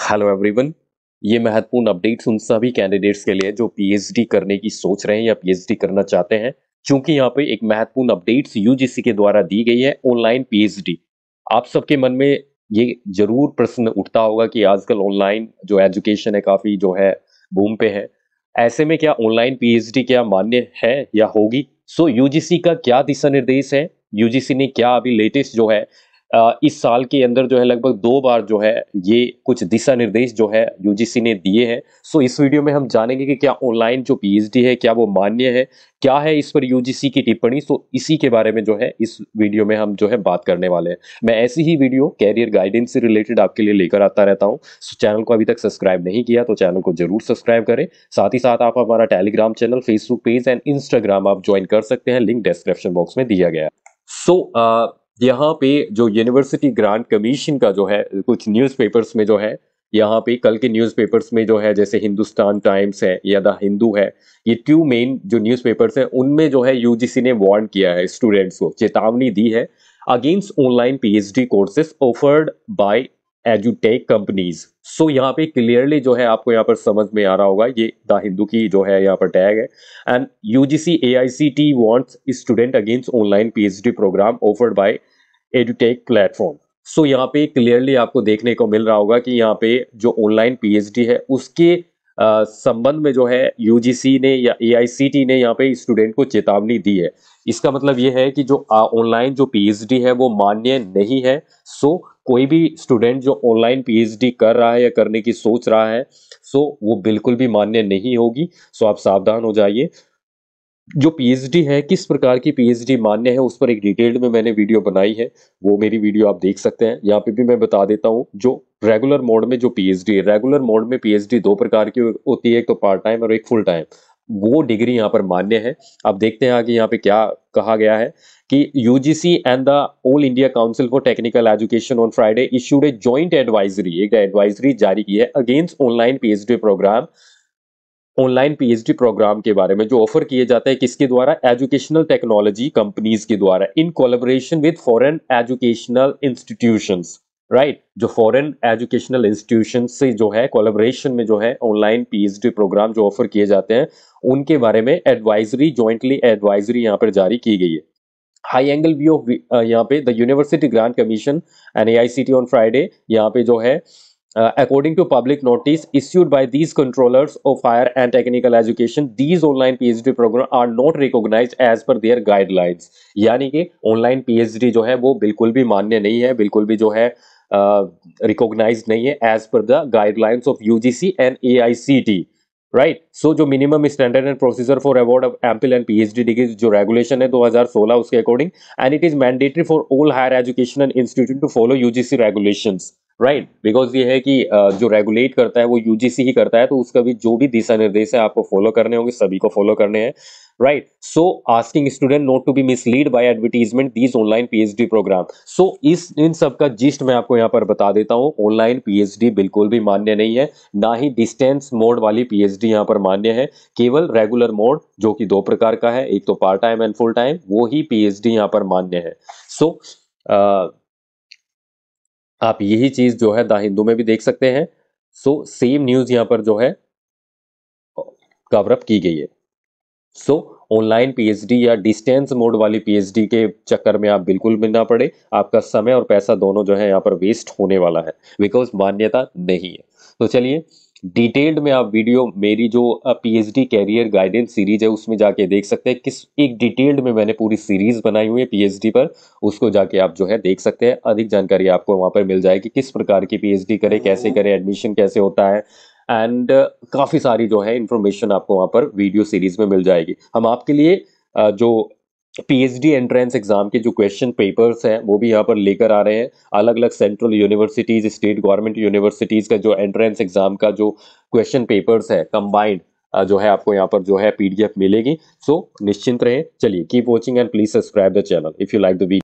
Hello everyone ये महत्वपूर्ण updates उन सभी कैंडिडेट्स के लिए जो पीएचडी करने की सोच रहे हैं या पीएचडी करना चाहते हैं क्योंकि यहाँ पे एक महत्वपूर्ण अपडेट्स यूजीसी के द्वारा दी गई है ऑनलाइन पीएचडी आप सबके मन में ये जरूर प्रश्न उठता होगा कि आजकल ऑनलाइन जो एजुकेशन है काफ़ी जो है भूम पे है ऐसे में क्या ऑनलाइन पीएचडी क्या मान्य है या होगी सो so, यूजीसी का क्या दिशा निर्देश है यूजीसी ने क्या अभी लेटेस्ट जो है इस साल के अंदर जो है लगभग दो बार जो है ये कुछ दिशा निर्देश जो है यूजीसी ने दिए हैं सो इस वीडियो में हम जानेंगे कि क्या ऑनलाइन जो पीएचडी है क्या वो मान्य है क्या है इस पर यूजीसी की टिप्पणी सो इसी के बारे में जो है इस वीडियो में हम जो है बात करने वाले हैं मैं ऐसी ही वीडियो कैरियर गाइडेंस से रिलेटेड आपके लिए लेकर आता रहता हूँ सो चैनल को अभी तक सब्सक्राइब नहीं किया तो चैनल को जरूर सब्सक्राइब करें साथ ही साथ आप हमारा Telegram channel Facebook page and Instagram आप ज्वाइन कर सकते हैं लिंक डिस्क्रिप्शन बॉक्स में दिया गया सो so, uh, यहाँ पे जो यूनिवर्सिटी ग्रांट कमीशन का जो है कुछ न्यूज़पेपर्स में जो है यहाँ पे कल के न्यूज़पेपर्स में जो है जैसे हिंदुस्तान टाइम्स है या द हिंदू है ये ट्यू मेन जो न्यूज़पेपर्स हैं उनमें जो है यूजीसी ने वार्न किया है स्टूडेंट्स को चेतावनी दी है against online PhD courses offered by एजुटेक कंपनीज सो यहाँ पे क्लियरली जो है आपको यहाँ पर समझ में आ रहा होगा ये द हिंदू की जो है यहाँ पर टैग है and U G C A I C T wants student against online P H D program offered by एजुटेक प्लेटफॉर्म सो यहाँ पे क्लियरली आपको देखने को मिल रहा होगा कि यहाँ पे जो ऑनलाइन पी एच डी है उसके संबंध में जो है यूजीसी ने या एआईसीटी ने यहाँ पे स्टूडेंट को चेतावनी दी है इसका मतलब ये है कि जो ऑनलाइन जो पीएचडी है वो मान्य नहीं है सो कोई भी स्टूडेंट जो ऑनलाइन पीएचडी कर रहा है या करने की सोच रहा है सो वो बिल्कुल भी मान्य नहीं होगी सो आप सावधान हो जाइए जो पीएचडी है किस प्रकार की पीएचडी मान्य है उस पर एक डिटेल्ड में मैंने वीडियो बनाई है वो मेरी वीडियो आप देख सकते हैं यहाँ पे भी मैं बता देता हूँ जो रेगुलर मोड में जो पीएचडी है रेगुलर मोड में पीएचडी दो प्रकार की होती है एक तो पार्ट टाइम और एक फुल टाइम वो डिग्री यहाँ पर मान्य है आप देखते हैं आगे यहाँ पे क्या कहा गया है कि UGC and the All India Council for Technical Education on Friday issued a joint advisory एक एडवाइजरी जारी की है against online PhD program online PhD program के बारे में जो ऑफर किए जाते हैं किसके द्वारा एजुकेशनल टेक्नोलॉजी कंपनीज के द्वारा in collaboration with foreign educational institutions right right, जो फॉरेन एजुकेशनल इंस्टीट्यूशन से जो है कोलेबोरेशन में जो है ऑनलाइन पीएचडी प्रोग्राम जो ऑफर किए जाते हैं उनके बारे में एडवाइजरी ज्वाइंटली एडवाइजरी यहाँ पर जारी की गई है हाई एंगल व्यू ऑफ यहाँ पे the University Grants Commission and A I C T on Friday यहाँ पे जो है uh, Uh, according to public notice issued by these controllers of higher and technical education these online phd program are not recognized as per their guidelines यानी कि online D जो है वो बिल्कुल भी मान्य नहीं है बिल्कुल भी जो है रिकोगनाइज uh, नहीं है as per the guidelines of UGC and A I C T right so जो minimum standard and procedure for award of MPhil and P H D degree जो रेगुलेशन है 2016 उसके according and it is mandatory for all higher education and institute to follow UGC regulations right right? Because ये है कि जो regulate करता है वो यूजीसी ही करता है तो उसका भी जो भी दिशा निर्देश है आपको फॉलो करने होंगे सभी को फॉलो करने हैं right so asking student not to be misled by advertisement these online PhD program so इस इन सब का जिस्ट मैं आपको यहाँ पर बता देता हूँ ऑनलाइन पीएचडी बिल्कुल भी मान्य नहीं है ना ही डिस्टेंस मोड वाली पीएचडी यहाँ पर मान्य है केवल रेगुलर मोड जो कि दो प्रकार का है एक तो part time and full time वो ही पीएचडी यहाँ पर मान्य है सो so, uh, आप यही चीज़ जो है द हिंदू में भी देख सकते हैं सो सेम न्यूज़ यहां पर जो है कवरअप की गई है सो ऑनलाइन पीएचडी या डिस्टेंस मोड वाली पीएचडी के चक्कर में आप बिल्कुल भी ना पड़े आपका समय और पैसा दोनों जो है यहाँ पर वेस्ट होने वाला है बिकॉज मान्यता नहीं है तो चलिए डिटेल्ड में आप वीडियो मेरी जो पीएचडी कैरियर गाइडेंस सीरीज है उसमें जाके देख सकते हैं किस एक डिटेल्ड में मैंने पूरी सीरीज बनाई हुई है पीएचडी पर उसको जाके आप जो है देख सकते हैं अधिक जानकारी आपको वहां पर मिल जाएगी किस प्रकार की पीएचडी करें कैसे करें एडमिशन कैसे होता है एंड uh, काफ़ी सारी जो है इन्फॉर्मेशन आपको वहां पर वीडियो सीरीज में मिल जाएगी हम आपके लिए uh, जो पीएचडी एंट्रेंस एग्जाम के जो क्वेश्चन पेपर्स हैं वो भी यहाँ पर लेकर आ रहे हैं अलग अलग central universities state government universities का जो एंट्रेंस एग्जाम का जो क्वेश्चन पेपर्स है कंबाइंड जो है आपको यहाँ पर जो है पीडीएफ मिलेगी सो so, निश्चिंत रहे चलिए keep watching and please subscribe the channel if you like the video